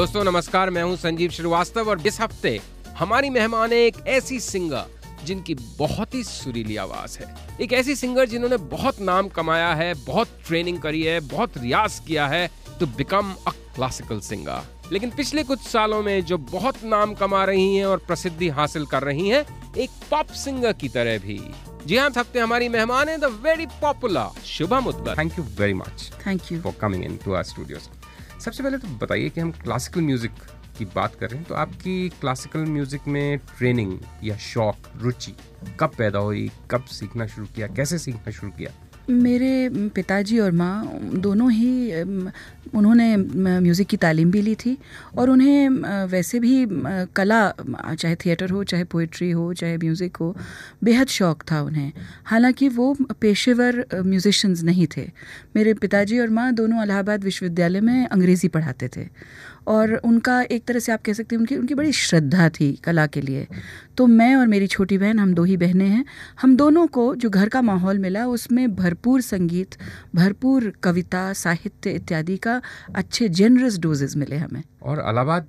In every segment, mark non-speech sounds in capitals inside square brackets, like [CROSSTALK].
दोस्तों नमस्कार मैं हूं संजीव श्रीवास्तव और इस हफ्ते हमारी मेहमान है एक ऐसी सिंगर जिनकी बहुत ही सुरीली आवाज है एक ऐसी सिंगर जिन्होंने बहुत नाम कमाया है बहुत ट्रेनिंग करी है बहुत रियाज किया है टू तो बिकम अ क्लासिकल सिंगर लेकिन पिछले कुछ सालों में जो बहुत नाम कमा रही हैं और प्रसिद्धि हासिल कर रही हैं एक पॉप सिंगर की तरह भी जी हाँ हफ्ते हमारी मेहमान है द वेरी पॉपुलर शुभम उत्तर thank you very much thank you for coming into our studio सबसे पहले तो बताइए कि हम क्लासिकल म्यूज़िक की बात कर रहे हैं तो आपकी क्लासिकल म्यूज़िक में ट्रेनिंग या शौक रुचि कब पैदा हुई कब सीखना शुरू किया कैसे सीखना शुरू किया मेरे पिताजी और माँ दोनों ही उन्होंने म्यूज़िक की तालीम भी ली थी और उन्हें वैसे भी कला चाहे थिएटर हो चाहे पोइट्री हो चाहे म्यूज़िक हो बेहद शौक़ था उन्हें हालांकि वो पेशेवर म्यूज़िशंस नहीं थे मेरे पिताजी और माँ दोनों अलाहाबाद विश्वविद्यालय में अंग्रेज़ी पढ़ाते थे और उनका एक तरह से आप कह सकते हैं उनकी उनकी बड़ी श्रद्धा थी कला के लिए तो मैं और मेरी छोटी बहन हम दो ही बहनें हैं हम दोनों को जो घर का माहौल मिला उसमें भरपूर संगीत भरपूर कविता साहित्य इत्यादि का अच्छे जेनरस डोजेज मिले हमें और अलाहाबाद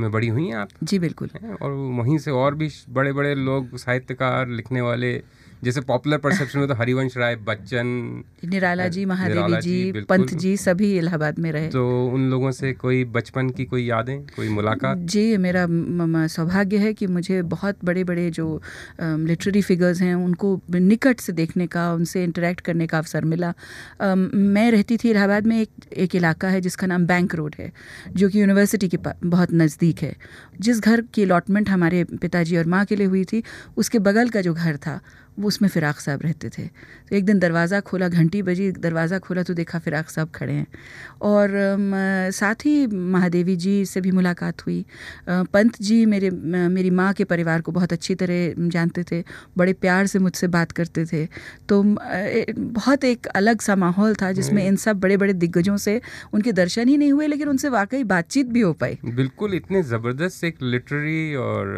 में बड़ी हुई हैं आप जी बिल्कुल और वहीं से और भी बड़े बड़े लोग साहित्यकार लिखने वाले जैसे पॉपुलर परसेप्शन में तो हरिवंश राय बच्चन निराला जी महादेवी जी, जी पंत जी सभी इलाहाबाद में रहे तो उन लोगों से कोई बचपन की कोई यादें कोई मुलाकात जी मेरा सौभाग्य है कि मुझे बहुत बड़े बड़े जो लिटरेरी फिगर्स हैं उनको निकट से देखने का उनसे इंटरेक्ट करने का अवसर मिला मैं रहती थी इलाहाबाद में एक एक इलाका है जिसका नाम बैंक रोड है जो कि यूनिवर्सिटी के बहुत नज़दीक है जिस घर की अलॉटमेंट हमारे पिताजी और माँ के लिए हुई थी उसके बगल का जो घर था उसमें फ़िराक साहब रहते थे तो एक दिन दरवाज़ा खोला घंटी बजी दरवाज़ा खोला तो देखा फ़िराक साहब खड़े हैं और साथ ही महादेवी जी से भी मुलाकात हुई पंत जी मेरे मेरी माँ के परिवार को बहुत अच्छी तरह जानते थे बड़े प्यार से मुझसे बात करते थे तो बहुत एक अलग सा माहौल था जिसमें हम्म। इन सब बड़े बड़े दिग्गजों से उनके दर्शन ही नहीं हुए लेकिन उनसे वाकई बातचीत भी हो पाई बिल्कुल इतने ज़बरदस्त एक लिटरेरी और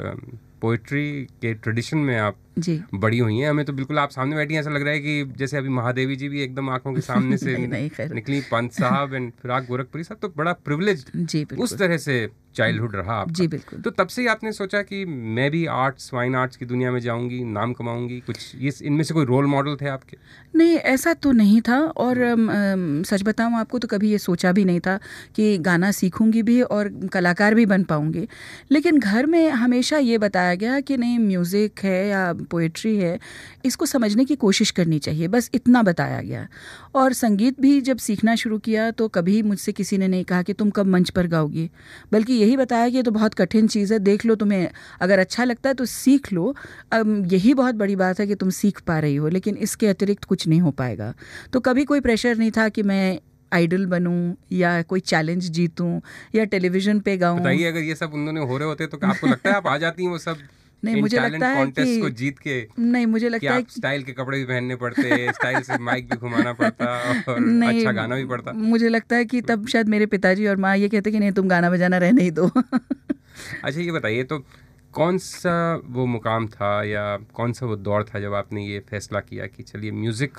पोइट्री के ट्रेडिशन में आप जी बड़ी हुई हैं हमें तो बिल्कुल आप सामने बैठी ऐसा लग रहा है कि जैसे अभी महादेवी जी भी एकदम आंखों के सामने से नहीं, नहीं निकली पंत साहब एंड फिराक गोरखपुरी साहब तो बड़ा प्रिविलेज उस तरह से चाइल्डहुड रहा आपका। जी बिल्कुल तो तब से ही आपने सोचा कि मैं भी आर्ट्स फाइन आर्ट्स की दुनिया में जाऊंगी नाम कमाऊंगी कुछ ये इनमें से कोई रोल मॉडल थे आपके नहीं ऐसा तो नहीं था और सच बताऊं आपको तो कभी ये सोचा भी नहीं था कि गाना सीखूंगी भी और कलाकार भी बन पाऊंगी लेकिन घर में हमेशा ये बताया गया कि नहीं म्यूज़िक है या पोएट्री है इसको समझने की कोशिश करनी चाहिए बस इतना बताया गया और संगीत भी जब सीखना शुरू किया तो कभी मुझसे किसी ने नहीं कहा कि तुम कब मंच पर गाओगी बल्कि यही बताया कि ये तो बहुत कठिन चीज़ है देख लो तुम्हें अगर अच्छा लगता है तो सीख लो अब यही बहुत बड़ी बात है कि तुम सीख पा रही हो लेकिन इसके अतिरिक्त कुछ नहीं हो पाएगा तो कभी कोई प्रेशर नहीं था कि मैं आइडल बनूं या कोई चैलेंज जीतूं या टेलीविजन पे गाऊं बताइए अगर ये सब उन्होंने हो रहे होते तो आपको लगता है आप आ जाती हैं वो सब नहीं मुझे लगता है कि को जीत के नहीं मुझे लगता है स्टाइल के कपड़े भी पहनने पड़ते स्टाइल से माइक भी घुमाना पड़ता [LAUGHS] और अच्छा नहीं, अच्छा गाना भी पड़ता मुझे लगता है कि तब शायद मेरे पिताजी और माँ ये कहते कि नहीं तुम गाना बजाना रहने ही दो [LAUGHS] अच्छा ये बताइए तो कौन सा वो मुकाम था या कौन सा वो दौर था जब आपने ये फैसला किया कि चलिए म्यूज़िक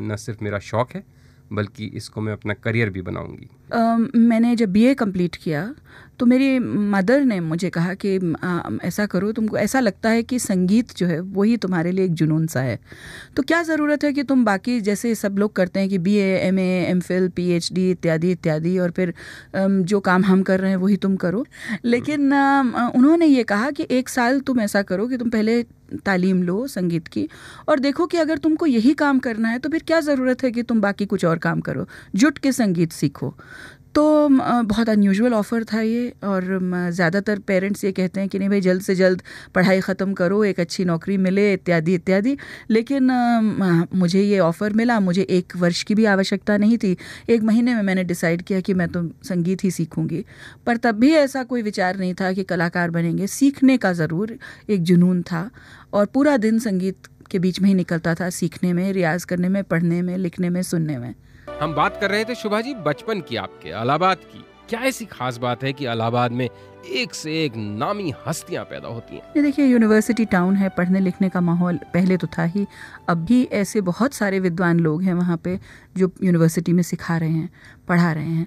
न सिर्फ मेरा शौक़ है बल्कि इसको मैं अपना करियर भी बनाऊंगी uh, मैंने जब बीए कंप्लीट किया तो मेरी मदर ने मुझे कहा कि ऐसा करो तुमको ऐसा लगता है कि संगीत जो है वही तुम्हारे लिए एक जुनून सा है तो क्या ज़रूरत है कि तुम बाकी जैसे सब लोग करते हैं कि B M A M Phil P H D इत्यादि इत्यादि और फिर जो काम हम कर रहे हैं वही तुम करो लेकिन उन्होंने ये कहा कि एक साल तुम ऐसा करो कि तुम पहले तालीम लो संगीत की और देखो कि अगर तुमको यही काम करना है तो फिर क्या ज़रूरत है कि तुम बाकी कुछ और काम करो जुट के संगीत सीखो तो बहुत अनयूजल ऑफ़र था ये और ज़्यादातर पेरेंट्स ये कहते हैं कि नहीं भाई जल्द से जल्द पढ़ाई ख़त्म करो एक अच्छी नौकरी मिले इत्यादि इत्यादि लेकिन मुझे ये ऑफ़र मिला मुझे एक वर्ष की भी आवश्यकता नहीं थी एक महीने में मैंने डिसाइड किया कि मैं तो संगीत ही सीखूँगी पर तब भी ऐसा कोई विचार नहीं था कि कलाकार बनेंगे सीखने का ज़रूर एक जुनून था और पूरा दिन संगीत के बीच में ही निकलता था सीखने में रियाज़ करने में पढ़ने में लिखने में सुनने में हम बात कर रहे थे शुभा जी बचपन की आपके अलाहाबाद की क्या ऐसी खास बात है कि अलाहाबाद में एक से एक नामी हस्तियां पैदा होती हैं ये देखिए यूनिवर्सिटी टाउन है पढ़ने लिखने का माहौल पहले तो था ही अब भी ऐसे बहुत सारे विद्वान लोग हैं वहाँ पे जो यूनिवर्सिटी में सिखा रहे हैं पढ़ा रहे हैं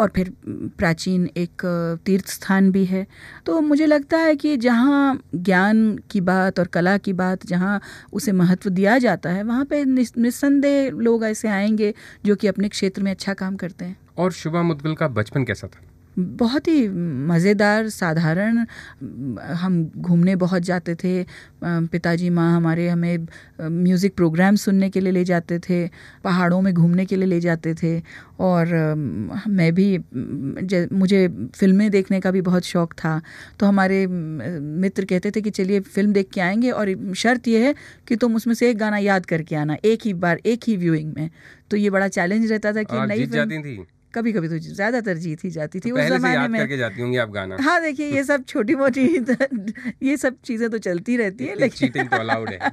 और फिर प्राचीन एक तीर्थ स्थान भी है तो मुझे लगता है कि जहाँ ज्ञान की बात और कला की बात जहाँ उसे महत्व दिया जाता है वहाँ पे निस्संदेह लोग ऐसे आएंगे जो कि अपने क्षेत्र में अच्छा काम करते हैं और शुभा मुदगल का बचपन कैसा था बहुत ही मज़ेदार साधारण हम घूमने बहुत जाते थे पिताजी माँ हमारे हमें म्यूज़िक प्रोग्राम सुनने के लिए ले जाते थे पहाड़ों में घूमने के लिए ले जाते थे और मैं भी मुझे फ़िल्में देखने का भी बहुत शौक़ था तो हमारे मित्र कहते थे कि चलिए फ़िल्म देख के आएंगे और शर्त यह है कि तुम उसमें से एक गाना याद करके आना एक ही बार एक ही व्यूइंग में तो ये बड़ा चैलेंज रहता था कि नई फिल्म कभी कभी तो ज्यादातर जीत ही जाती तो थी तो उस जमाने में करके जाती होंगी आप गाना हाँ देखिए ये सब छोटी मोटी [LAUGHS] तो, ये सब चीजें तो चलती रहती तो है लेकिन [LAUGHS] तो अलाउड है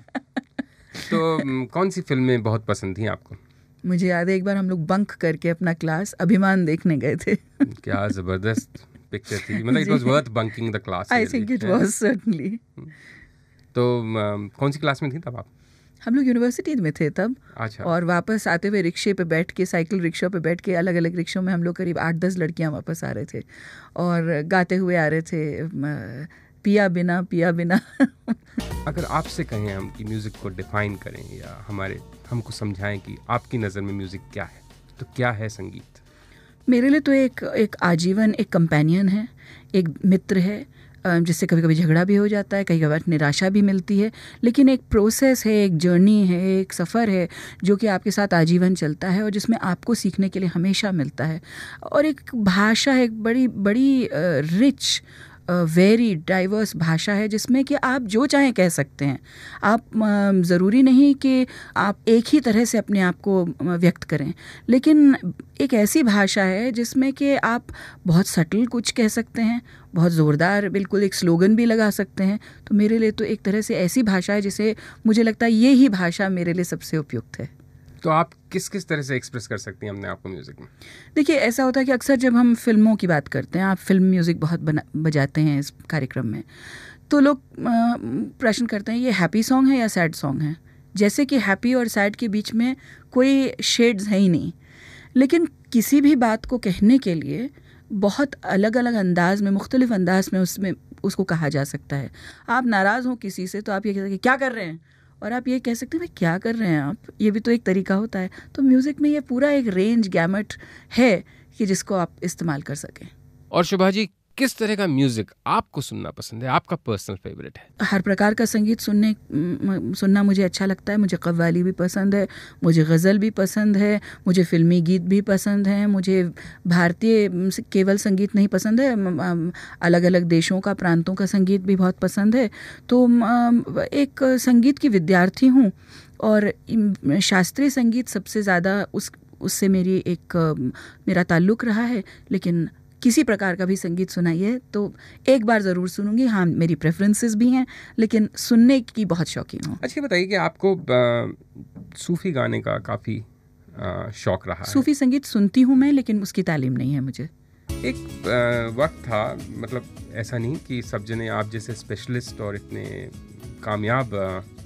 तो कौन सी फिल्में बहुत पसंद थी आपको मुझे याद है एक बार हम लोग बंक करके अपना क्लास अभिमान देखने गए थे क्या जबरदस्त पिक्चर थी मतलब it was worth bunking the class I think it was certainly तो कौन सी क्लास में थी तब आप हम लोग यूनिवर्सिटी में थे तब अच्छा और वापस आते हुए रिक्शे पे बैठ के साइकिल रिक्शा पे बैठ के अलग अलग रिक्शों में हम लोग करीब आठ दस लड़कियां वापस आ रहे थे और गाते हुए आ रहे थे पिया बिना पिया बिना [LAUGHS] अगर आपसे कहें हम कि म्यूज़िक को डिफाइन करें या हमारे हमको समझाएं कि आपकी नज़र में म्यूज़िक क्या है तो क्या है संगीत मेरे लिए तो एक एक आजीवन एक कंपेनियन है एक मित्र है जिससे कभी कभी झगड़ा भी हो जाता है कई कभी निराशा भी मिलती है लेकिन एक प्रोसेस है एक जर्नी है एक सफ़र है जो कि आपके साथ आजीवन चलता है और जिसमें आपको सीखने के लिए हमेशा मिलता है और एक भाषा है एक बड़ी बड़ी रिच वेरी डाइवर्स भाषा है जिसमें कि आप जो चाहें कह सकते हैं आप ज़रूरी नहीं कि आप एक ही तरह से अपने आप को व्यक्त करें लेकिन एक ऐसी भाषा है जिसमें कि आप बहुत सटल कुछ कह सकते हैं बहुत ज़ोरदार बिल्कुल एक स्लोगन भी लगा सकते हैं तो मेरे लिए तो एक तरह से ऐसी भाषा है जिसे मुझे लगता है ये ही भाषा मेरे लिए सबसे उपयुक्त है तो आप किस किस तरह से एक्सप्रेस कर सकती हैं आप को म्यूज़िक में देखिए ऐसा होता है कि अक्सर जब हम फिल्मों की बात करते हैं आप फिल्म म्यूज़िक बहुत बजाते हैं इस कार्यक्रम में तो लोग प्रश्न करते हैं ये हैप्पी सॉन्ग है या सैड सॉन्ग है जैसे कि हैप्पी और सैड के बीच में कोई शेड्स है ही नहीं लेकिन किसी भी बात को कहने के लिए बहुत अलग अलग अंदाज में मुख्तलिफ अंदाज में उसमें उसको कहा जा सकता है आप नाराज़ हो किसी से तो आप ये कहते हैं क्या कर रहे हैं और आप ये कह सकते हैं भाई क्या कर रहे हैं आप ये भी तो एक तरीका होता है तो म्यूज़िक में ये पूरा एक रेंज गैमट है कि जिसको आप इस्तेमाल कर सकें और शुभा जी किस तरह का म्यूजिक आपको सुनना पसंद है आपका पर्सनल फेवरेट है हर प्रकार का संगीत सुनने सुनना मुझे अच्छा लगता है मुझे कव्वाली भी पसंद है मुझे गज़ल भी पसंद है मुझे फिल्मी गीत भी पसंद है मुझे भारतीय केवल संगीत नहीं पसंद है अलग अलग देशों का प्रांतों का संगीत भी बहुत पसंद है तो एक संगीत की विद्यार्थी हूँ और शास्त्रीय संगीत सबसे ज़्यादा उस उससे मेरी एक मेरा ताल्लुक़ रहा है लेकिन किसी प्रकार का भी संगीत सुनाइए तो एक बार ज़रूर सुनूंगी हाँ मेरी प्रेफरेंसेस भी हैं लेकिन सुनने की बहुत शौकीन हूँ अच्छा बताइए कि आपको सूफ़ी गाने का काफ़ी शौक रहा सूफ़ी संगीत सुनती हूँ मैं लेकिन उसकी तालीम नहीं है मुझे एक वक्त था मतलब ऐसा नहीं कि सब जने आप जैसे स्पेशलिस्ट और इतने कामयाब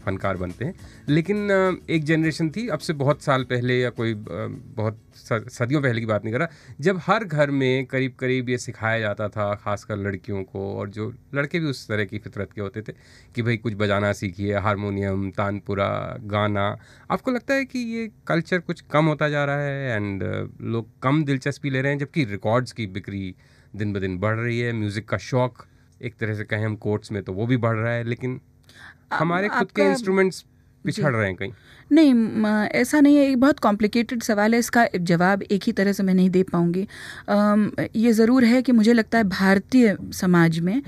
फ़नकार बनते हैं लेकिन एक जनरेशन थी अब से बहुत साल पहले या कोई बहुत सदियों पहले की बात नहीं कर रहा जब हर घर में करीब करीब ये सिखाया जाता था खासकर लड़कियों को और जो लड़के भी उस तरह की फितरत के होते थे कि भाई कुछ बजाना सीखिए हारमोनियम तानपुरा गाना आपको लगता है कि ये कल्चर कुछ कम होता जा रहा है एंड लोग कम दिलचस्पी ले रहे हैं जबकि रिकॉर्ड्स की बिक्री दिन ब दिन बढ़ रही है म्यूज़िक का शौक़ एक तरह से कहें हम कोर्ट्स में तो वो भी बढ़ रहा है लेकिन हमारे खुद के इंस्ट्रूमेंट्स पिछड़ रहे हैं कहीं नहीं ऐसा नहीं है बहुत कॉम्प्लिकेटेड सवाल है इसका जवाब एक ही तरह से मैं नहीं दे पाऊंगी ये ज़रूर है कि मुझे लगता है भारतीय समाज में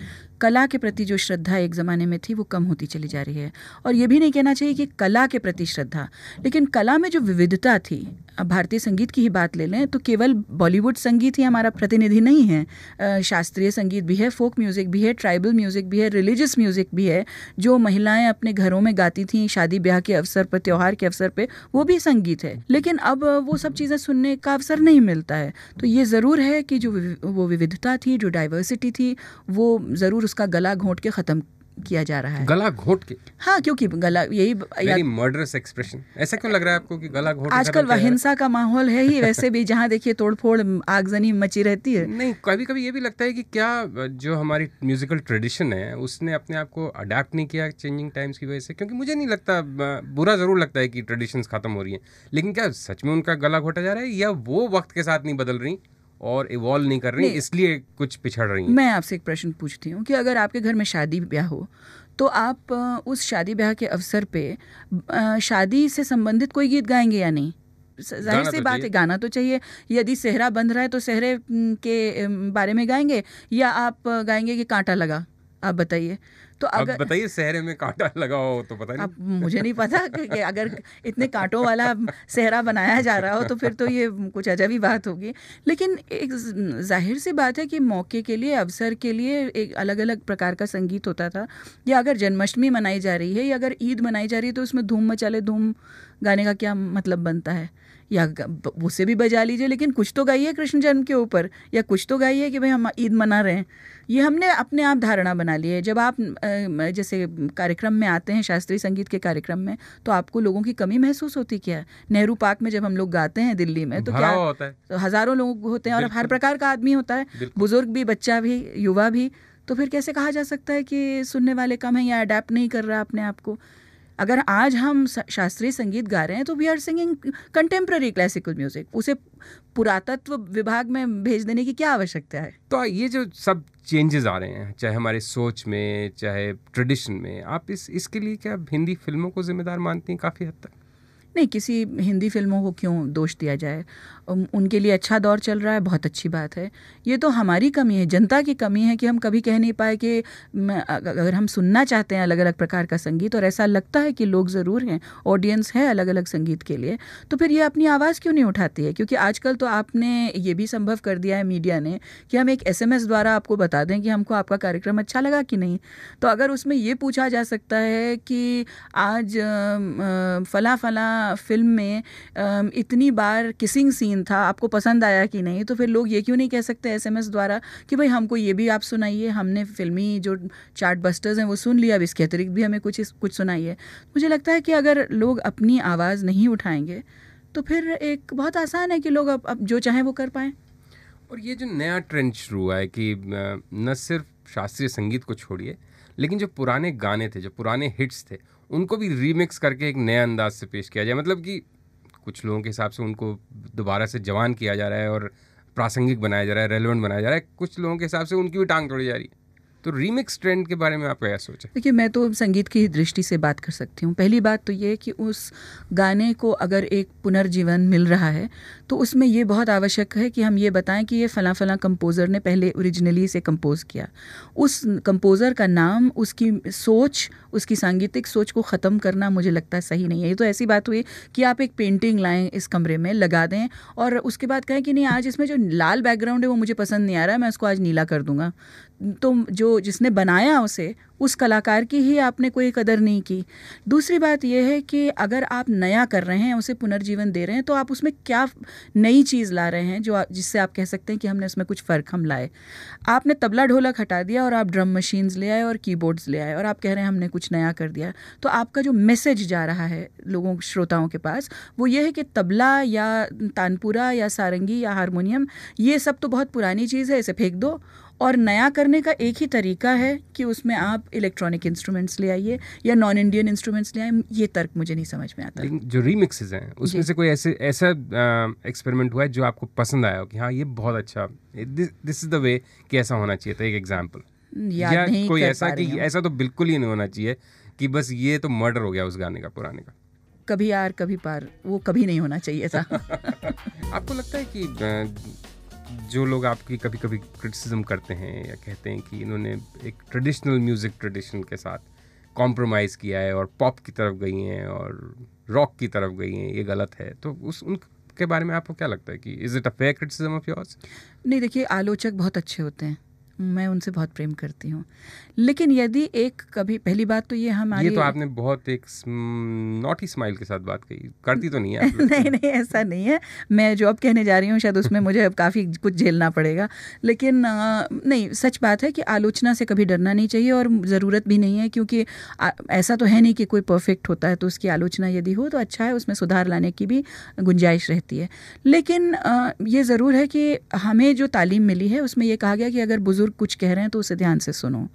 कला के प्रति जो श्रद्धा एक ज़माने में थी वो कम होती चली जा रही है और ये भी नहीं कहना चाहिए कि कला के प्रति श्रद्धा लेकिन कला में जो विविधता थी अब भारतीय संगीत की ही बात ले लें तो केवल बॉलीवुड संगीत ही हमारा प्रतिनिधि नहीं है शास्त्रीय संगीत भी है फोक म्यूज़िक भी है ट्राइबल म्यूज़िक भी है रिलीजियस म्यूज़िक भी है जो महिलाएं अपने घरों में गाती थी शादी ब्याह के अवसर पर त्यौहार के अवसर पर वो भी संगीत है लेकिन अब वो सब चीज़ें सुनने का अवसर नहीं मिलता है तो ये ज़रूर है कि जो वो विविधता थी जो डाइवर्सिटी थी वो ज़रूर उसका गला घोंट के ख़त्म किया जा रहा है गला घोट के हाँ क्योंकि गला यही मर्डरस एक्सप्रेशन ऐसा क्यों लग रहा है आपको कि गला घोट आजकल हिंसा का माहौल है ही वैसे भी जहाँ देखिए तोड़फोड़ आगजनी मची रहती है नहीं कभी कभी ये भी लगता है कि क्या जो हमारी म्यूजिकल ट्रेडिशन है उसने अपने आप को अडेप्ट नहीं किया चेंजिंग टाइम्स की वजह से क्योंकि मुझे नहीं लगता बुरा ज़रूर लगता है कि ट्रेडिशन ख़त्म हो रही है लेकिन क्या सच में उनका गला घोटा जा रहा है या वो वक्त के साथ नहीं बदल रही और इवॉल्व नहीं कर रही इसलिए कुछ पिछड़ रही है। मैं आपसे एक प्रश्न पूछती हूँ कि अगर आपके घर में शादी ब्याह हो तो आप उस शादी ब्याह के अवसर पे शादी से संबंधित कोई गीत गाएंगे या नहीं जाहिर सी तो बात है गाना तो चाहिए यदि सेहरा बंध रहा है तो सेहरे के बारे में गाएंगे या आप गाएंगे कि कांटा लगा आप बताइए तो अगर बताइए सहरे में कांटा लगा हो तो पता नहीं मुझे नहीं पता कि अगर इतने कांटों वाला सहरा बनाया जा रहा हो तो फिर तो ये कुछ अजब ही बात होगी लेकिन एक जाहिर सी बात है कि मौके के लिए अवसर के लिए एक अलग अलग प्रकार का संगीत होता था या अगर जन्माष्टमी मनाई जा रही है या अगर ईद मनाई जा रही है तो उसमें धूम मचाले धूम गाने का क्या मतलब बनता है या उसे भी बजा लीजिए लेकिन कुछ तो गाइए कृष्ण जन्म के ऊपर या कुछ तो गाइए कि भाई हम ईद मना रहे हैं ये हमने अपने आप धारणा बना ली है जब आप जैसे कार्यक्रम में आते हैं शास्त्रीय संगीत के कार्यक्रम में तो आपको लोगों की कमी महसूस होती क्या है नेहरू पार्क में जब हम लोग गाते हैं दिल्ली में तो क्या होता है तो हज़ारों लोग होते हैं और हर प्रकार का आदमी होता है बुजुर्ग भी बच्चा भी युवा भी तो फिर कैसे कहा जा सकता है कि सुनने वाले कम हैं या अडेप्ट नहीं कर रहा अपने आप को अगर आज हम शास्त्रीय संगीत गा रहे हैं तो we are singing contemporary classical music उसे पुरातत्व विभाग में भेज देने की क्या आवश्यकता है तो ये जो सब चेंजेस आ रहे हैं चाहे हमारे सोच में चाहे ट्रेडिशन में आप इस इसके लिए क्या हिंदी फिल्मों को जिम्मेदार मानती हैं काफ़ी हद तक नहीं किसी हिंदी फिल्मों को क्यों दोष दिया जाए उनके लिए अच्छा दौर चल रहा है बहुत अच्छी बात है ये तो हमारी कमी है जनता की कमी है कि हम कभी कह नहीं पाए कि अगर हम सुनना चाहते हैं अलग अलग प्रकार का संगीत और ऐसा लगता है कि लोग ज़रूर हैं ऑडियंस है अलग अलग संगीत के लिए तो फिर ये अपनी आवाज़ क्यों नहीं उठाती है क्योंकि आजकल तो आपने ये भी संभव कर दिया है मीडिया ने कि हम एक एस द्वारा आपको बता दें कि हमको आपका कार्यक्रम अच्छा लगा कि नहीं तो अगर उसमें ये पूछा जा सकता है कि आज फ़ला फ़ला फिल्म में इतनी बार किसिंग सीन सीन था आपको पसंद आया कि नहीं तो फिर लोग ये क्यों नहीं कह सकते एसएमएस द्वारा कि भाई हमको ये भी आप सुनाइए हमने फिल्मी जो चार्ट बस्टर्स हैं वो सुन लिया अब इसके अतिरिक्त भी हमें कुछ कुछ सुनाइए मुझे लगता है कि अगर लोग अपनी आवाज़ नहीं उठाएंगे तो फिर एक बहुत आसान है कि लोग अब अब जो चाहें वो कर पाएँ और ये जो नया ट्रेंड शुरू हुआ है कि न सिर्फ शास्त्रीय संगीत को छोड़िए लेकिन जो पुराने गाने थे जो पुराने हिट्स थे उनको भी रीमिक्स करके एक नए अंदाज से पेश किया जाए मतलब कि कुछ लोगों के हिसाब से उनको दोबारा से जवान किया जा रहा है और प्रासंगिक बनाया जा रहा है रेलिवेंट बनाया जा रहा है कुछ लोगों के हिसाब से उनकी भी टांग तोड़ी जा रही है तो रीमिक्स ट्रेंड के बारे में आप क्या सोचें देखिए मैं तो संगीत की दृष्टि से बात कर सकती हूँ पहली बात तो ये है कि उस गाने को अगर एक पुनर्जीवन मिल रहा है तो उसमें ये बहुत आवश्यक है कि हम ये बताएं कि ये फ़लाँ फ़लाँ कंपोज़र ने पहले ओरिजिनली से कंपोज़ किया उस कंपोज़र का नाम उसकी सोच उसकी सांगीतिक सोच को ख़त्म करना मुझे लगता है सही नहीं है ये तो ऐसी बात हुई कि आप एक पेंटिंग लाएँ इस कमरे में लगा दें और उसके बाद कहें कि नहीं आज इसमें जो लाल बैकग्राउंड है वो मुझे पसंद नहीं आ रहा है मैं उसको आज नीला कर दूंगा तुम जो जिसने बनाया उसे उस कलाकार की ही आपने कोई कदर नहीं की दूसरी बात यह है कि अगर आप नया कर रहे हैं उसे पुनर्जीवन दे रहे हैं तो आप उसमें क्या नई चीज़ ला रहे हैं जो जिससे आप कह सकते हैं कि हमने उसमें कुछ फ़र्क हम लाए आपने तबला ढोलक हटा दिया और आप ड्रम मशीन्स ले आए और कीबोर्ड्स ले आए और आप कह रहे हैं हमने कुछ नया कर दिया तो आपका जो मैसेज जा रहा है लोगों श्रोताओं के पास वो ये है कि तबला या तानपुरा या सारंगी या हारमोनियम ये सब तो बहुत पुरानी चीज़ है इसे फेंक दो और नया करने का एक ही तरीका है कि उसमें आप इलेक्ट्रॉनिक इंस्ट्रूमेंट्स ले आइए या नॉन इंडियन इंस्ट्रूमेंट्स ले आए ये तर्क मुझे नहीं समझ में आता जो रीमिक्सेज हैं उसमें से कोई ऐसे ऐसा एक्सपेरिमेंट हुआ है जो आपको पसंद आया हो कि हाँ ये बहुत अच्छा दिस इज द वे कि ऐसा होना चाहिए था एक एग्जाम्पल या नहीं कोई ऐसा कि ऐसा तो बिल्कुल ही नहीं होना चाहिए कि बस ये तो मर्डर हो गया उस गाने का पुराने का कभी आर कभी पार वो कभी नहीं होना चाहिए था [LAUGHS] आपको लगता है कि जो लोग आपकी कभी कभी क्रिटिसिज्म करते हैं या कहते हैं कि इन्होंने एक ट्रेडिशनल म्यूज़िक ट्रेडिशन के साथ कॉम्प्रोमाइज़ किया है और पॉप की तरफ गई हैं और रॉक की तरफ गई हैं ये गलत है तो उस उन के बारे में आपको क्या लगता है कि is it a fair criticism of yours नहीं देखिए आलोचक बहुत अच्छे होते हैं मैं उनसे बहुत प्रेम करती हूँ लेकिन यदि एक कभी पहली बात तो ये हमारी ये तो आपने बहुत एक नॉटी स्माइल के साथ बात कही करती तो नहीं है [LAUGHS] नहीं नहीं ऐसा नहीं है मैं जो अब कहने जा रही हूँ शायद उसमें मुझे अब काफ़ी कुछ झेलना पड़ेगा लेकिन नहीं सच बात है कि आलोचना से कभी डरना नहीं चाहिए और ज़रूरत भी नहीं है क्योंकि ऐसा तो है नहीं कि कोई परफेक्ट होता है तो उसकी आलोचना यदि हो तो अच्छा है उसमें सुधार लाने की भी गुंजाइश रहती है लेकिन ये ज़रूर है कि हमें जो तालीम मिली है उसमें यह कहा गया कि अगर बुज़ुर्ग कुछ कह रहे हैं तो उसे ध्यान से सुनो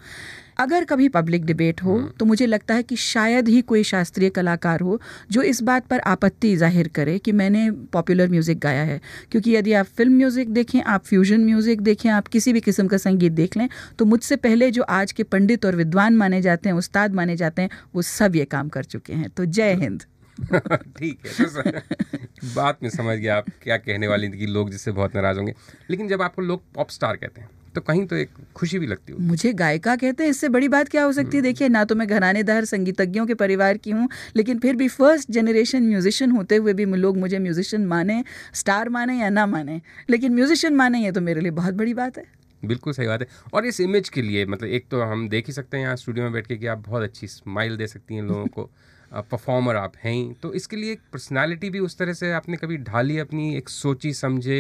अगर कभी पब्लिक डिबेट हो हम्म। तो मुझे लगता है कि शायद ही कोई शास्त्रीय कलाकार हो जो इस बात पर आपत्ति जाहिर करे कि मैंने पॉपुलर म्यूज़िक गाया है क्योंकि यदि आप फिल्म म्यूज़िक देखें आप फ्यूजन म्यूज़िक देखें आप किसी भी किस्म का संगीत देख लें तो मुझसे पहले जो आज के पंडित और विद्वान माने जाते हैं उस्ताद माने जाते हैं वो सब ये काम कर चुके हैं तो जय तो हिंद [LAUGHS] ठीक है तो सर [LAUGHS] बात में समझ गया आप क्या कहने वाली थी कि लोग जिससे बहुत नाराज होंगे लेकिन जब आपको लोग पॉप स्टार कहते हैं तो कहीं तो एक खुशी भी लगती होगी मुझे गायिका कहते हैं इससे बड़ी बात क्या हो सकती है हम्म। देखिए ना तो मैं घरानेदार संगीतज्ञों के परिवार की हूँ लेकिन फिर भी फर्स्ट जनरेशन म्यूजिशियन होते हुए भी लोग मुझे म्यूजिशियन माने स्टार माने या ना माने लेकिन म्यूजिशियन माने ये तो मेरे लिए बहुत बड़ी बात है बिल्कुल सही बात है और इस इमेज के लिए मतलब एक तो हम देख ही सकते हैं यहाँ स्टूडियो में बैठ के कि आप बहुत अच्छी स्माइल दे सकती हैं लोगों को परफॉर्मर आप हैं तो इसके लिए एक पर्सनालिटी भी उस तरह से आपने कभी ढाली अपनी एक सोची समझे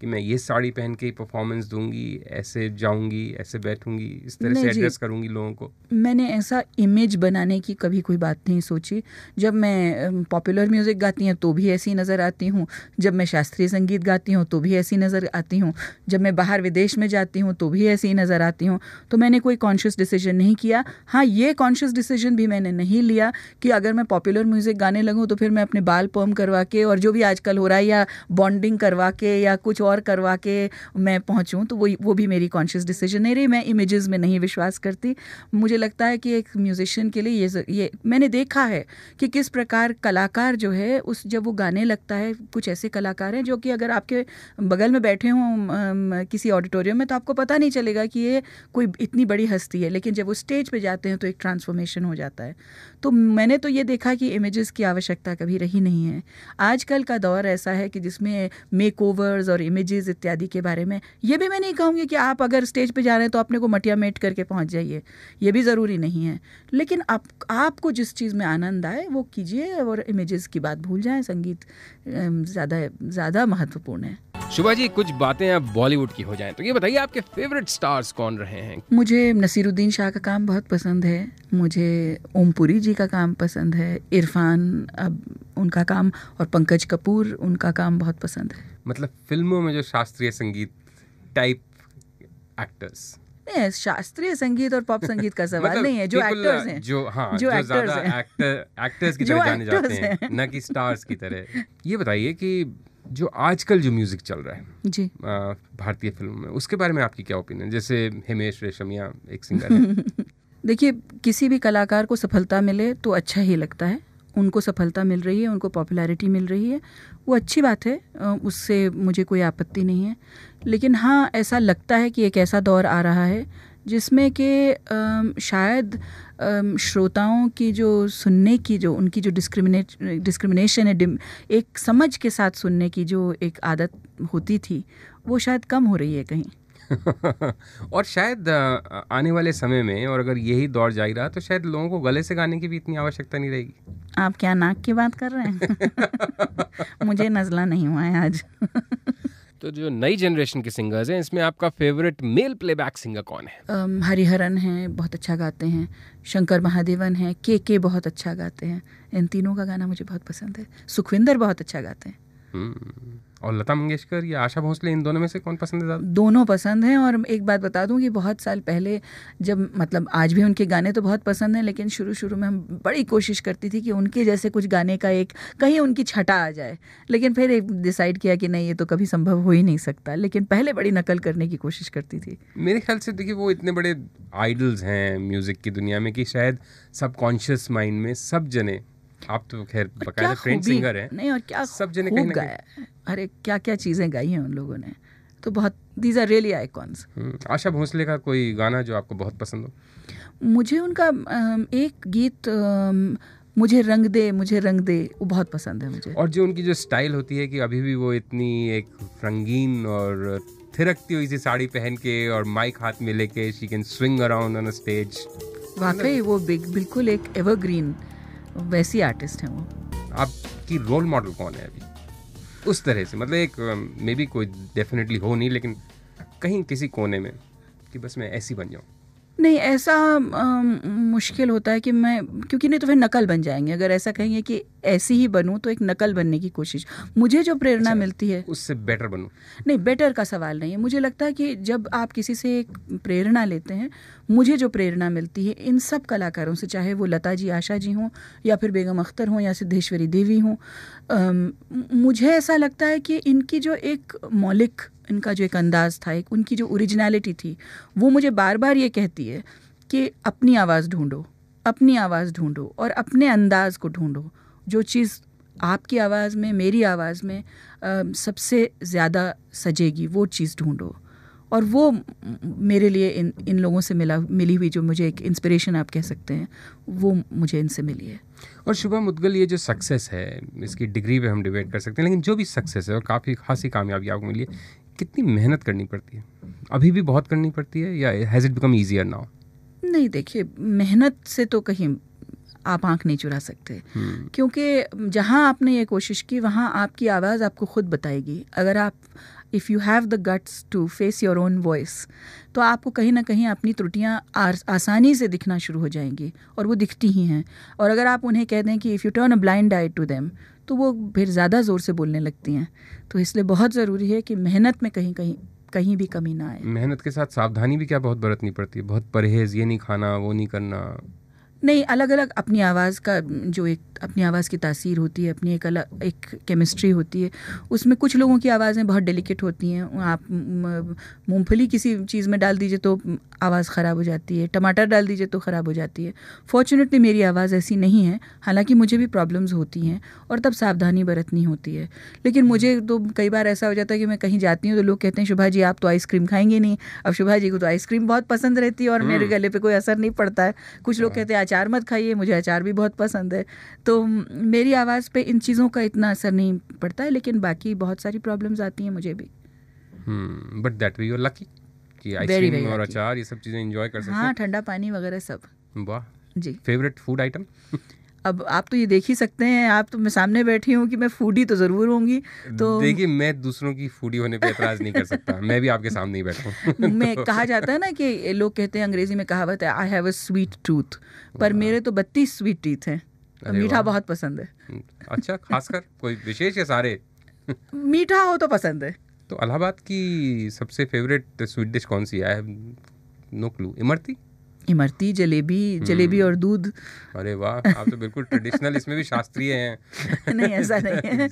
कि मैं ये साड़ी पहन के परफॉर्मेंस दूंगी ऐसे जाऊंगी ऐसे बैठूंगी इस तरह से एड्रेस करूंगी लोगों को मैंने ऐसा इमेज बनाने की कभी कोई बात नहीं सोची जब मैं पॉपुलर म्यूज़िक गाती हूँ तो भी ऐसी नज़र आती हूँ जब मैं शास्त्रीय संगीत गाती हूँ तो भी ऐसी नज़र आती हूँ जब मैं बाहर विदेश में जाती हूँ तो भी ऐसी नज़र आती हूँ तो मैंने कोई कॉन्शियस डिसीजन नहीं किया हाँ ये कॉन्शियस डिसीजन भी मैंने नहीं लिया कि अगर मैं पॉपुलर म्यूज़िक गाने लगूँ तो फिर मैं अपने बाल पर्म करवा के और जो भी आजकल हो रहा है या बॉन्डिंग करवा के या कुछ और और करवा के मैं पहुंचूं तो वो वो भी मेरी कॉन्शियस डिसीजन नहीं रही मैं इमेजेस में नहीं विश्वास करती मुझे लगता है कि एक म्यूजिशियन के लिए ये ये मैंने देखा है कि किस प्रकार कलाकार जो है उस जब वो गाने लगता है कुछ ऐसे कलाकार हैं जो कि अगर आपके बगल में बैठे हों किसी ऑडिटोरियम में तो आपको पता नहीं चलेगा कि ये कोई इतनी बड़ी हस्ती है लेकिन जब वो स्टेज पर जाते हैं तो एक ट्रांसफॉर्मेशन हो जाता है तो मैंने तो ये देखा कि इमेजेस की आवश्यकता कभी रही नहीं है आजकल का दौर ऐसा है कि जिसमें मेक और इमेज इमेजेस इत्यादि के बारे में ये भी मैं नहीं कहूँगी कि आप अगर स्टेज पे जा रहे हैं तो अपने को मटिया मेट करके पहुँच जाइए ये भी ज़रूरी नहीं है लेकिन आप आपको जिस चीज़ में आनंद आए वो कीजिए और इमेजेस की बात भूल जाएँ संगीत ज़्यादा ज़्यादा महत्वपूर्ण है शुभा जी कुछ बातें अब बॉलीवुड की हो जाएं तो ये बताइए आपके फेवरेट स्टार्स कौन रहे हैं मुझे नसीरुद्दीन शाह का काम बहुत पसंद है मुझे ओमपुरी जी का काम पसंद है इरफान अब उनका काम और पंकज कपूर उनका काम बहुत पसंद है मतलब फिल्मों में जो शास्त्रीय संगीत टाइप एक्टर्स नहीं शास्त्रीय संगीत और पॉप संगीत का [LAUGHS] सवाल मतलब नहीं है जो एक्टर्स हैं जो हाँ जो, जो हैं एक्टर एक्टर्स की [LAUGHS] तरह जाने जाते हैं, ना कि स्टार्स की तरह ये बताइए कि जो आजकल जो म्यूजिक चल रहा है जी भारतीय फिल्म में उसके बारे में आपकी क्या ओपिनियन जैसे हिमेश रेशमिया एक सिंगर है [LAUGHS] देखिए किसी भी कलाकार को सफलता मिले तो अच्छा ही लगता है उनको सफलता मिल रही है उनको पॉपुलैरिटी मिल रही है वो अच्छी बात है उससे मुझे कोई आपत्ति नहीं है लेकिन हाँ ऐसा लगता है कि एक ऐसा दौर आ रहा है जिसमें कि शायद श्रोताओं की जो सुनने की जो उनकी जो डिस्क्रिमिनेट डिस्क्रिमिनेशन है एक समझ के साथ सुनने की जो एक आदत होती थी वो शायद कम हो रही है कहीं [LAUGHS] और शायद आने वाले समय में और अगर यही दौर जारी रहा तो शायद लोगों को गले से गाने की भी इतनी आवश्यकता नहीं रहेगी आप क्या नाक की बात कर रहे हैं [LAUGHS] मुझे नज़ला नहीं हुआ है आज [LAUGHS] तो जो नई जनरेशन के सिंगर्स हैं इसमें आपका फेवरेट मेल प्लेबैक सिंगर कौन है हरिहरन है बहुत अच्छा गाते हैं शंकर महादेवन है के के बहुत अच्छा गाते हैं इन तीनों का गाना मुझे बहुत पसंद है सुखविंदर बहुत अच्छा गाते हैं हम्म। और लता मंगेशकर या आशा भोसले इन दोनों में से कौन पसंद है दोनों पसंद हैं और एक बात बता दूं कि बहुत साल पहले जब मतलब आज भी उनके गाने तो बहुत पसंद हैं लेकिन शुरू शुरू में हम बड़ी कोशिश करती थी कि उनके जैसे कुछ गाने का एक कहीं उनकी छटा आ जाए लेकिन फिर एक डिसाइड किया कि नहीं ये तो कभी संभव हो ही नहीं सकता लेकिन पहले बड़ी नकल करने की कोशिश करती थी मेरे ख्याल से देखिए वो इतने बड़े आइडल्स हैं म्यूज़िक की दुनिया में कि शायद सबकॉन्शियस माइंड में सब जने आप तो खैर बकायदा फ्रेंड सिंगर हैं नहीं और क्या सब जने कहीं गाया अरे क्या क्या चीज़ें गाई हैं उन लोगों ने तो बहुत these are really icons Asha Bhosle का कोई गाना जो आपको बहुत पसंद हो मुझे उनका एक गीत मुझे रंग दे मुझे रंग दे वो बहुत पसंद है मुझे और जो उनकी जो स्टाइल होती है कि अभी भी वो इतनी एक रंगीन और थिरकती हुई सी साड़ी पहन के और माइक हाथ में लेके she can swing around on a stage वाकई वो बिग बिल्कुल एक एवरग्रीन वैसी आर्टिस्ट हैं वो आपकी रोल मॉडल कौन है अभी उस तरह से मतलब एक मे बी कोई डेफिनेटली हो नहीं लेकिन कहीं किसी कोने में कि बस मैं ऐसी बन जाऊँ नहीं ऐसा आ, मुश्किल होता है कि मैं क्योंकि नहीं तो फिर नकल बन जाएंगे अगर ऐसा कहेंगे कि ऐसी ही बनूं तो एक नकल बनने की कोशिश मुझे जो प्रेरणा अच्छा, मिलती है उससे बेटर बनूं नहीं बेटर का सवाल नहीं है मुझे लगता है कि जब आप किसी से एक प्रेरणा लेते हैं मुझे जो प्रेरणा मिलती है इन सब कलाकारों से चाहे वो लता जी आशा जी हों या फिर बेगम अख्तर हों या सिद्धेश्वरी देवी हों मुझे ऐसा लगता है कि इनकी जो एक मौलिक इनका जो एक अंदाज़ था एक उनकी जो ओरिजिनलिटी थी वो मुझे बार बार ये कहती है कि अपनी आवाज़ ढूंढो अपनी आवाज़ ढूंढो और अपने अंदाज़ को ढूंढो जो चीज़ आपकी आवाज़ में मेरी आवाज़ में आ, सबसे ज़्यादा सजेगी वो चीज़ ढूंढो और वो मेरे लिए इन इन लोगों से मिला मिली हुई जो मुझे एक इंस्पिरेशन आप कह सकते हैं वो मुझे इनसे मिली है और शुभम मुदगल ये जो सक्सेस है इसकी डिग्री पे हम डिबेट कर सकते हैं लेकिन जो भी सक्सेस है और काफ़ी खासी कामयाबी आपको मिली है कितनी मेहनत करनी पड़ती है अभी भी बहुत करनी पड़ती है या has it become easier now नहीं देखिए मेहनत से तो कहीं आप आंख नहीं चुरा सकते हम्म। क्योंकि जहां आपने ये कोशिश की वहां आपकी आवाज़ आपको खुद बताएगी अगर आप if you have the guts to face your own voice तो आपको कहीं ना कहीं अपनी त्रुटियाँ आसानी से दिखना शुरू हो जाएंगी और वो दिखती ही हैं और अगर आप उन्हें कह दें कि if you turn a blind eye to them तो वो फिर ज़्यादा ज़ोर से बोलने लगती हैं तो इसलिए बहुत ज़रूरी है कि मेहनत में कहीं कहीं कहीं भी कमी ना आए मेहनत के साथ सावधानी भी क्या बहुत बरतनी पड़ती है बहुत परहेज ये नहीं खाना वो नहीं करना नहीं अलग अलग अपनी आवाज़ का जो एक अपनी आवाज़ की तासीर होती है अपनी एक अलग एक केमिस्ट्री होती है उसमें कुछ लोगों की आवाज़ें बहुत डेलिकेट होती हैं आप मूंगफली किसी चीज़ में डाल दीजिए तो आवाज़ ख़राब हो जाती है टमाटर डाल दीजिए तो ख़राब हो जाती है फॉर्चुनेटली मेरी आवाज़ ऐसी नहीं है हालांकि मुझे भी प्रॉब्लम्स होती हैं और तब सावधानी बरतनी होती है लेकिन मुझे तो कई बार ऐसा हो जाता है कि मैं कहीं जाती हूँ तो लोग कहते हैं शुभा जी आप तो आइसक्रीम खाएंगे नहीं अब शुभा जी को तो आइसक्रीम बहुत पसंद रहती है और मेरे हम्म। गले पर कोई असर नहीं पड़ता है कुछ लोग हाँ। कहते हैं अचार मत खाइए मुझे अचार भी बहुत पसंद है तो मेरी आवाज़ पे इन चीज़ों का इतना असर नहीं पड़ता है लेकिन बाकी बहुत सारी प्रॉब्लम्स आती हैं मुझे भी but that we you lucky कि आइसक्रीम और अचार ये सब चीज़ें इंजॉय कर सकते हाँ, हैं हाँ ठंडा पानी वगैरह सब वाह जी फेवरेट फूड आइटम अब आप तो ये देख ही सकते हैं आप तो मैं सामने बैठी हूँ कि मैं फूडी तो ज़रूर होंगी तो देखिए मैं दूसरों की फूडी होने पे एतराज़ नहीं कर सकता मैं भी आपके सामने ही बैठा हूँ मैं [LAUGHS] तो कहा जाता है ना कि लोग कहते हैं अंग्रेजी में कहावत है I have a sweet tooth पर मेरे तो बत्तीस स्वीट टीथ हैं मीठा बहुत पसंद है हम्म, अच्छा खासकर कोई विशेष है सारे [LAUGHS] मीठा हो तो पसंद है तो अलाहाबाद की सबसे फेवरेट स्वीट डिश कौन सी है नो क्लू इमरती इमरती जलेबी जलेबी हम्म। और दूध अरे वाह आप तो बिल्कुल ट्रेडिशनल इसमें भी शास्त्रीय हैं [LAUGHS] नहीं ऐसा नहीं है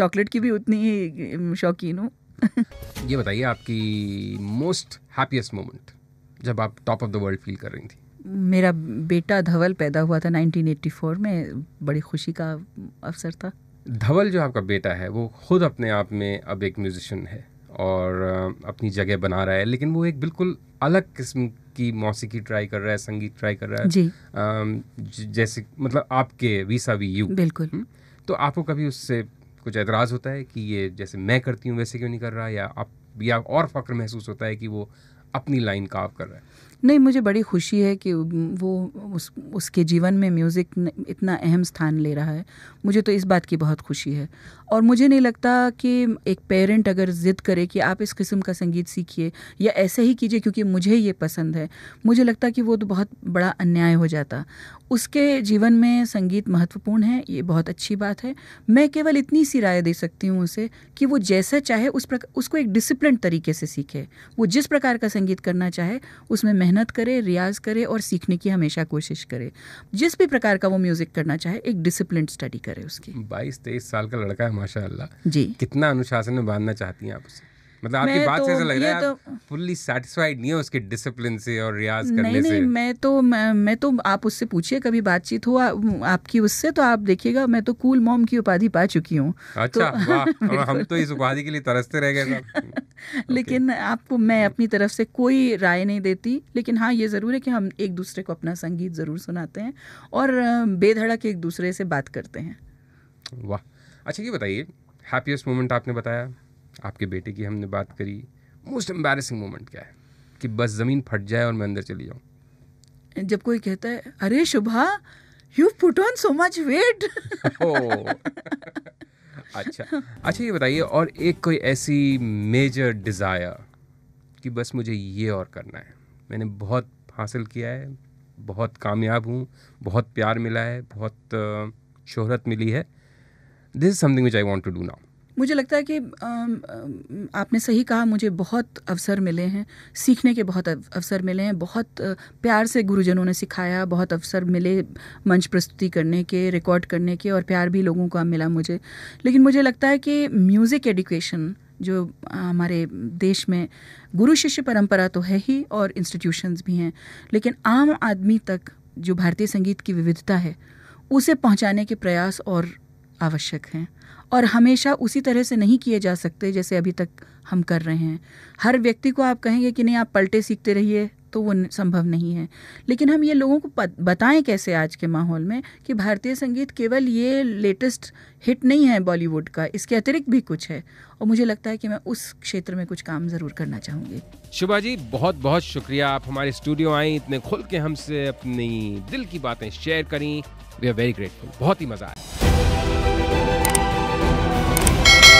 चॉकलेट की भी उतनी ही शौकीन हूँ [LAUGHS] ये बताइए आपकी मोस्ट हैप्पीएस्ट मोमेंट जब आप top of the world feel कर रही थी मेरा बेटा धवल पैदा हुआ था 1984 में बड़ी खुशी का अवसर था धवल जो आपका बेटा है वो खुद अपने आप में अब एक म्यूजिशियन है और अपनी जगह बना रहा है लेकिन वो एक बिल्कुल अलग किस्म की मौसीकी ट्राई कर रहा है संगीत ट्राई कर रहा है जी जैसे मतलब आपके वीसा वी यू बिल्कुल हम्म? तो आपको कभी उससे कुछ एतराज़ होता है कि ये जैसे मैं करती हूँ वैसे क्यों नहीं कर रहा या आप या और फख्र महसूस होता है कि वो अपनी लाइन काव कर रहा है नहीं मुझे बड़ी खुशी है कि वो उस उसके जीवन में म्यूज़िक इतना अहम स्थान ले रहा है मुझे तो इस बात की बहुत खुशी है और मुझे नहीं लगता कि एक पेरेंट अगर ज़िद करे कि आप इस किस्म का संगीत सीखिए या ऐसे ही कीजिए क्योंकि मुझे ये पसंद है मुझे लगता कि वो तो बहुत बड़ा अन्याय हो जाता उसके जीवन में संगीत महत्वपूर्ण है ये बहुत अच्छी बात है मैं केवल इतनी सी राय दे सकती हूँ उसे कि वो जैसा चाहे उस प्रकार उसको एक डिसिप्लिन तरीके से सीखे वो जिस प्रकार का संगीत करना चाहे उसमें मेहनत मेहनत करे रियाज करे और सीखने की हमेशा कोशिश करे जिस भी प्रकार का वो म्यूजिक करना चाहे एक डिसिप्लिन स्टडी करे उसकी बाईस तेईस साल का लड़का है माशा जी कितना अनुशासन में बांधना चाहती हैं आप उसे मतलब आपकी बात तो, से ऐसा लग रहा है तो, आप फुल्ली सेटिस्फाइड नहीं है उसके डिसिप्लिन से और रियाज करने नहीं, से नहीं मैं तो मैं, मैं तो आप उससे पूछिए कभी बातचीत हो आ, आपकी उससे तो आप देखिएगा मैं तो कूल मॉम की उपाधि पा चुकी हूँ अच्छा तो, [LAUGHS] हम तो इस उपाधि के लिए तरसते रह गए [LAUGHS] लेकिन आपको मैं hmm. अपनी तरफ से कोई राय नहीं देती लेकिन हाँ ये ज़रूर है कि हम एक दूसरे को अपना संगीत ज़रूर सुनाते हैं और बेधड़क एक दूसरे से बात करते हैं वाह अच्छा ये बताइए हैप्पीएस्ट मोमेंट आपने बताया आपके बेटे की हमने बात करी मोस्ट एम्बेसिंग मोमेंट क्या है कि बस ज़मीन फट जाए और मैं अंदर चली जाऊँ जब कोई कहता है अरे Shubha you put on so much weight अच्छा अच्छा ये बताइए और एक कोई ऐसी मेजर डिज़ायर कि बस मुझे ये और करना है मैंने बहुत हासिल किया है बहुत कामयाब हूँ बहुत प्यार मिला है बहुत शोहरत मिली है this is something which I want to do now मुझे लगता है कि आपने सही कहा मुझे बहुत अवसर मिले हैं सीखने के बहुत अवसर मिले हैं बहुत प्यार से गुरुजनों ने सिखाया बहुत अवसर मिले मंच प्रस्तुति करने के रिकॉर्ड करने के और प्यार भी लोगों का मिला मुझे लेकिन मुझे लगता है कि म्यूज़िक एडुकेशन जो हमारे देश में गुरु शिष्य परंपरा तो है ही और इंस्टीट्यूशंस भी हैं लेकिन आम आदमी तक जो भारतीय संगीत की विविधता है उसे पहुंचाने के प्रयास और आवश्यक हैं और हमेशा उसी तरह से नहीं किए जा सकते जैसे अभी तक हम कर रहे हैं हर व्यक्ति को आप कहेंगे कि नहीं आप पलटे सीखते रहिए तो वो संभव नहीं है लेकिन हम ये लोगों को बताएं कैसे आज के माहौल में कि भारतीय संगीत केवल ये लेटेस्ट हिट नहीं है बॉलीवुड का इसके अतिरिक्त भी कुछ है और मुझे लगता है कि मैं उस क्षेत्र में कुछ काम ज़रूर करना चाहूंगी शुभा जी बहुत बहुत शुक्रिया आप हमारे स्टूडियो आई इतने खुल के हमसे अपनी दिल की बातें शेयर करी वी आर वेरी ग्रेटफुल बहुत ही मज़ा आया